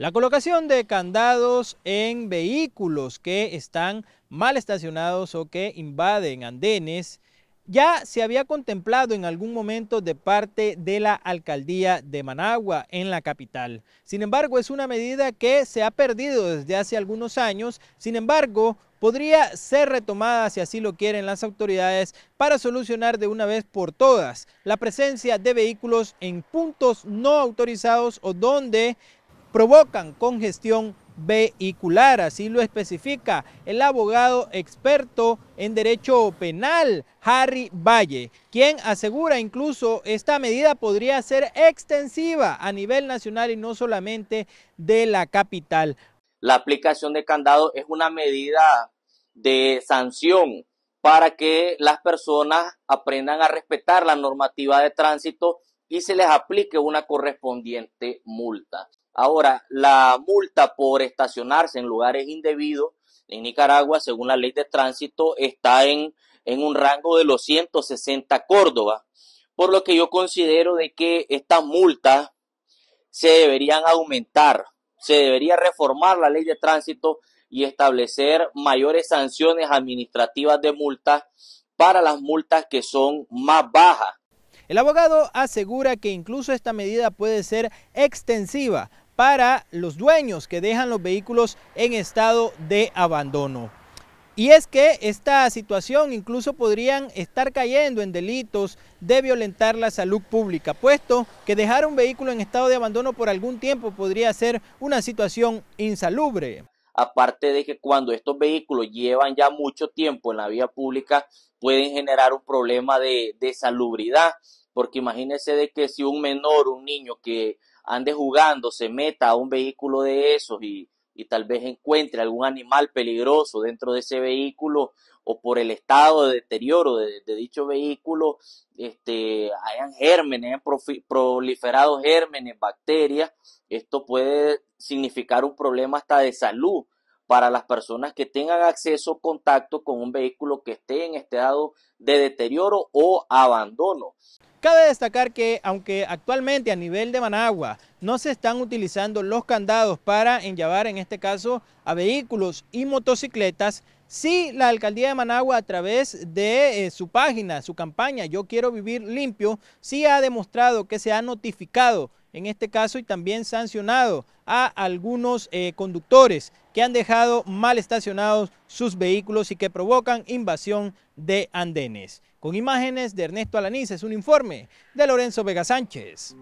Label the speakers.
Speaker 1: La colocación de candados en vehículos que están mal estacionados o que invaden andenes ya se había contemplado en algún momento de parte de la alcaldía de Managua en la capital. Sin embargo, es una medida que se ha perdido desde hace algunos años. Sin embargo, podría ser retomada, si así lo quieren las autoridades, para solucionar de una vez por todas la presencia de vehículos en puntos no autorizados o donde provocan congestión vehicular, así lo especifica el abogado experto en derecho penal Harry Valle, quien asegura incluso esta medida podría ser extensiva a nivel nacional y no solamente de la capital.
Speaker 2: La aplicación de candado es una medida de sanción para que las personas aprendan a respetar la normativa de tránsito y se les aplique una correspondiente multa. Ahora, la multa por estacionarse en lugares indebidos en Nicaragua, según la ley de tránsito, está en, en un rango de los 160 Córdoba, por lo que yo considero de que estas multas se deberían aumentar, se debería reformar la ley de tránsito y establecer mayores sanciones administrativas de multas para las multas que son más bajas
Speaker 1: el abogado asegura que incluso esta medida puede ser extensiva para los dueños que dejan los vehículos en estado de abandono. Y es que esta situación incluso podrían estar cayendo en delitos de violentar la salud pública, puesto que dejar un vehículo en estado de abandono por algún tiempo podría ser una situación insalubre.
Speaker 2: Aparte de que cuando estos vehículos llevan ya mucho tiempo en la vía pública, pueden generar un problema de, salubridad porque imagínese de que si un menor, un niño que ande jugando, se meta a un vehículo de esos y, tal vez encuentre algún animal peligroso dentro de ese vehículo o por el estado de deterioro de, dicho vehículo, este, hayan gérmenes, hayan proliferado gérmenes, bacterias, esto puede significar un problema hasta de salud para las personas que tengan acceso o contacto con un vehículo que esté en este estado de deterioro o abandono.
Speaker 1: Cabe destacar que aunque actualmente a nivel de Managua no se están utilizando los candados para enllavar en este caso a vehículos y motocicletas, sí la alcaldía de Managua a través de eh, su página, su campaña Yo quiero vivir limpio, sí ha demostrado que se ha notificado en este caso y también sancionado a algunos eh, conductores que han dejado mal estacionados sus vehículos y que provocan invasión de andenes. Con imágenes de Ernesto Alaniz es un informe de Lorenzo Vega Sánchez.